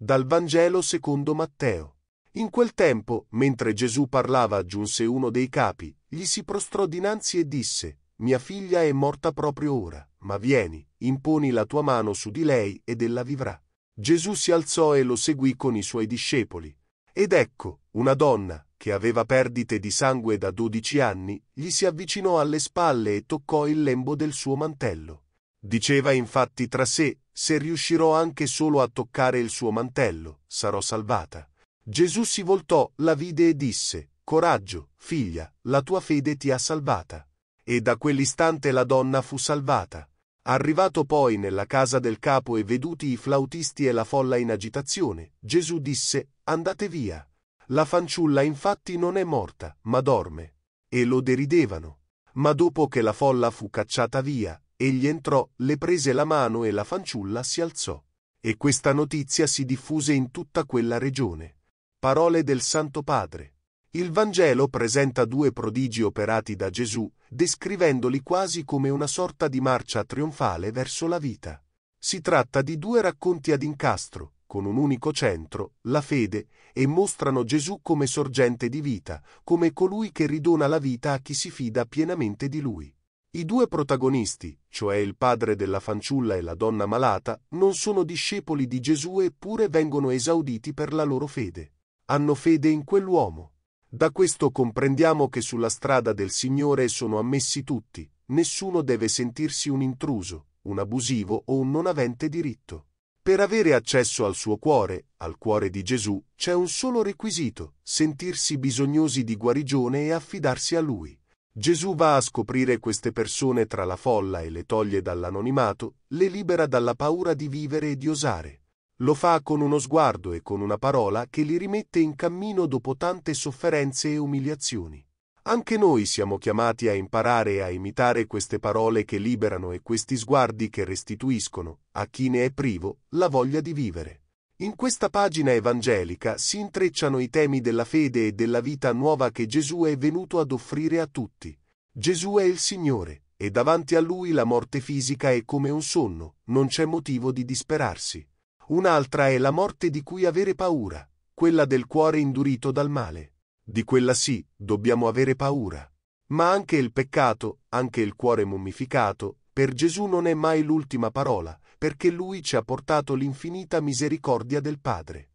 Dal Vangelo secondo Matteo. In quel tempo, mentre Gesù parlava, giunse uno dei capi, gli si prostrò dinanzi e disse, Mia figlia è morta proprio ora, ma vieni, imponi la tua mano su di lei ed ella vivrà. Gesù si alzò e lo seguì con i suoi discepoli. Ed ecco, una donna, che aveva perdite di sangue da dodici anni, gli si avvicinò alle spalle e toccò il lembo del suo mantello. Diceva infatti tra sé, se riuscirò anche solo a toccare il suo mantello, sarò salvata. Gesù si voltò, la vide e disse, Coraggio, figlia, la tua fede ti ha salvata. E da quell'istante la donna fu salvata. Arrivato poi nella casa del capo e veduti i flautisti e la folla in agitazione, Gesù disse, Andate via. La fanciulla infatti non è morta, ma dorme. E lo deridevano. Ma dopo che la folla fu cacciata via, Egli entrò, le prese la mano e la fanciulla si alzò. E questa notizia si diffuse in tutta quella regione. Parole del Santo Padre. Il Vangelo presenta due prodigi operati da Gesù, descrivendoli quasi come una sorta di marcia trionfale verso la vita. Si tratta di due racconti ad incastro, con un unico centro, la fede, e mostrano Gesù come sorgente di vita, come colui che ridona la vita a chi si fida pienamente di lui. I due protagonisti, cioè il padre della fanciulla e la donna malata, non sono discepoli di Gesù eppure vengono esauditi per la loro fede. Hanno fede in quell'uomo. Da questo comprendiamo che sulla strada del Signore sono ammessi tutti, nessuno deve sentirsi un intruso, un abusivo o un non avente diritto. Per avere accesso al suo cuore, al cuore di Gesù, c'è un solo requisito, sentirsi bisognosi di guarigione e affidarsi a lui. Gesù va a scoprire queste persone tra la folla e le toglie dall'anonimato, le libera dalla paura di vivere e di osare. Lo fa con uno sguardo e con una parola che li rimette in cammino dopo tante sofferenze e umiliazioni. Anche noi siamo chiamati a imparare e a imitare queste parole che liberano e questi sguardi che restituiscono, a chi ne è privo, la voglia di vivere. In questa pagina evangelica si intrecciano i temi della fede e della vita nuova che Gesù è venuto ad offrire a tutti. Gesù è il Signore, e davanti a lui la morte fisica è come un sonno, non c'è motivo di disperarsi. Un'altra è la morte di cui avere paura, quella del cuore indurito dal male. Di quella sì, dobbiamo avere paura. Ma anche il peccato, anche il cuore mummificato, per Gesù non è mai l'ultima parola, perché Lui ci ha portato l'infinita misericordia del Padre.